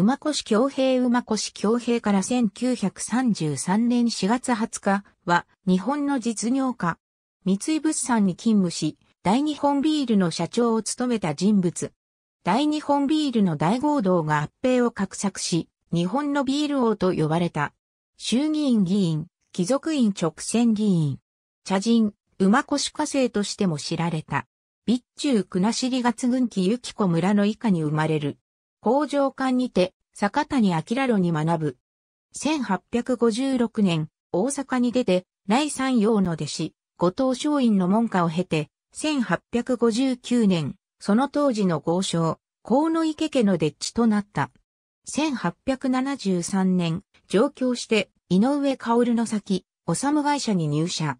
馬越京平馬越京平から1933年4月20日は日本の実業家。三井物産に勤務し、大日本ビールの社長を務めた人物。大日本ビールの大合同が合併を画策し、日本のビール王と呼ばれた。衆議院議員、貴族院直選議員。茶人、馬越家政としても知られた。備中国後月軍機由紀子村の以下に生まれる。工場館にて坂谷明路に学ぶ。1856年、大阪に出て、内山陽の弟子、後藤松陰の門下を経て、1859年、その当時の豪商、河野池家の弟子となった。1873年、上京して、井上薫の先、おさむ会社に入社。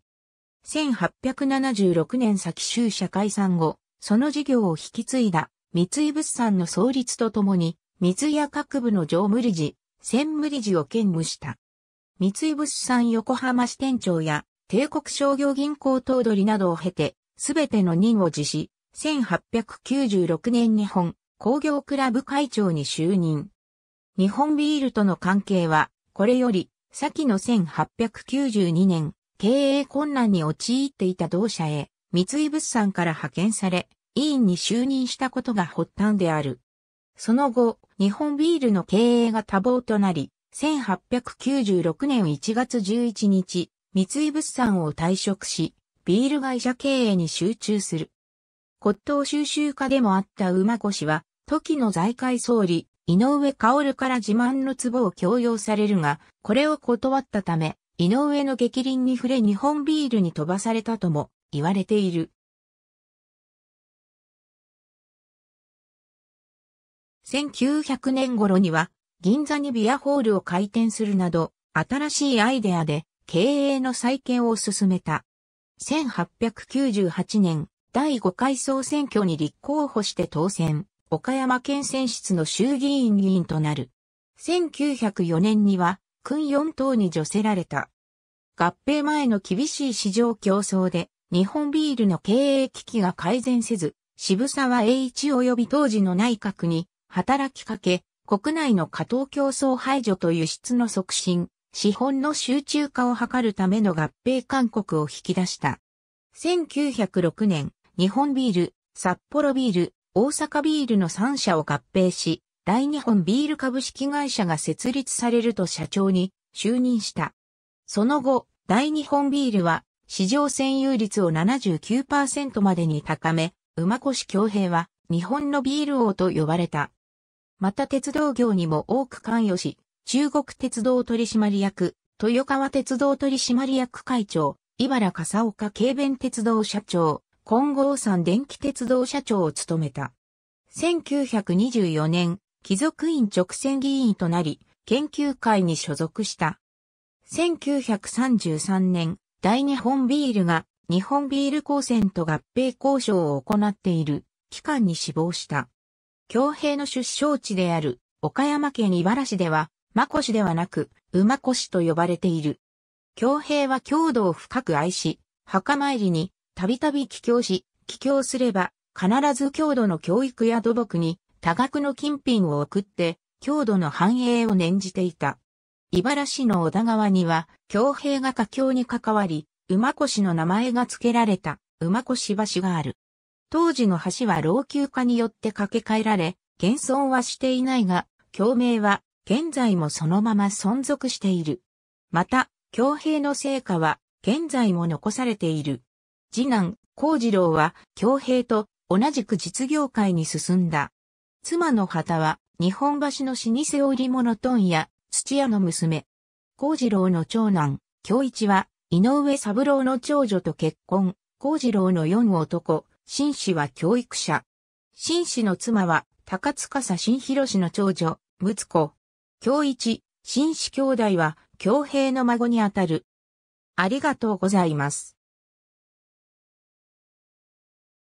1876年先州社解散後、その事業を引き継いだ、三井物産の創立とともに、井屋各部の常務理事、専務理事を兼務した。三井物産横浜支店長や帝国商業銀行頭取などを経て、すべての任を辞し、1896年日本工業クラブ会長に就任。日本ビールとの関係は、これより、先の1892年、経営困難に陥っていた同社へ、三井物産から派遣され、委員に就任したことが発端である。その後、日本ビールの経営が多忙となり、1896年1月11日、三井物産を退職し、ビール会社経営に集中する。骨董収集家でもあった馬越は、時の財界総理、井上薫から自慢の壺を強要されるが、これを断ったため、井上の逆鱗に触れ日本ビールに飛ばされたとも言われている。1900年頃には、銀座にビアホールを開店するなど、新しいアイデアで経営の再建を進めた。1898年、第5回総選挙に立候補して当選、岡山県選出の衆議院議員となる。1904年には、訓4等に除せられた。合併前の厳しい市場競争で、日本ビールの経営危機が改善せず、渋沢栄一及び当時の内閣に働きかけ、国内の過当競争排除と輸出の促進、資本の集中化を図るための合併勧告を引き出した。1906年、日本ビール、札幌ビール、大阪ビールの3社を合併し、大日本ビール株式会社が設立されると社長に就任した。その後、大日本ビールは市場占有率を79%までに高め、馬越京平は日本のビール王と呼ばれた。また鉄道業にも多く関与し、中国鉄道取締役、豊川鉄道取締役会長、茨笠岡軽便鉄道社長、金剛山電気鉄道社長を務めた。1924年、貴族院直線議員となり、研究会に所属した。1933年、大日本ビールが日本ビール公選と合併交渉を行っている期間に死亡した。強兵の出生地である岡山県茨城市では、馬越ではなく、馬越と呼ばれている。強兵は郷土を深く愛し、墓参りにたびたび帰郷し、帰郷すれば必ず郷土の教育や土木に多額の金品を送って、郷土の繁栄を念じていた。茨市の小田川には、強兵が家境に関わり、馬越の名前が付けられた、馬越橋がある。当時の橋は老朽化によって架け替えられ、現存はしていないが、橋名は現在もそのまま存続している。また、強兵の成果は現在も残されている。次男、幸次郎は強兵と同じく実業界に進んだ。妻の旗は日本橋の老舗織物問屋、土屋の娘。幸次郎の長男、京一は井上三郎の長女と結婚。幸次郎の四男、紳士は教育者。紳士の妻は、高塚新広氏の長女、睦子。京一、紳士兄弟は、京平の孫にあたる。ありがとうございます。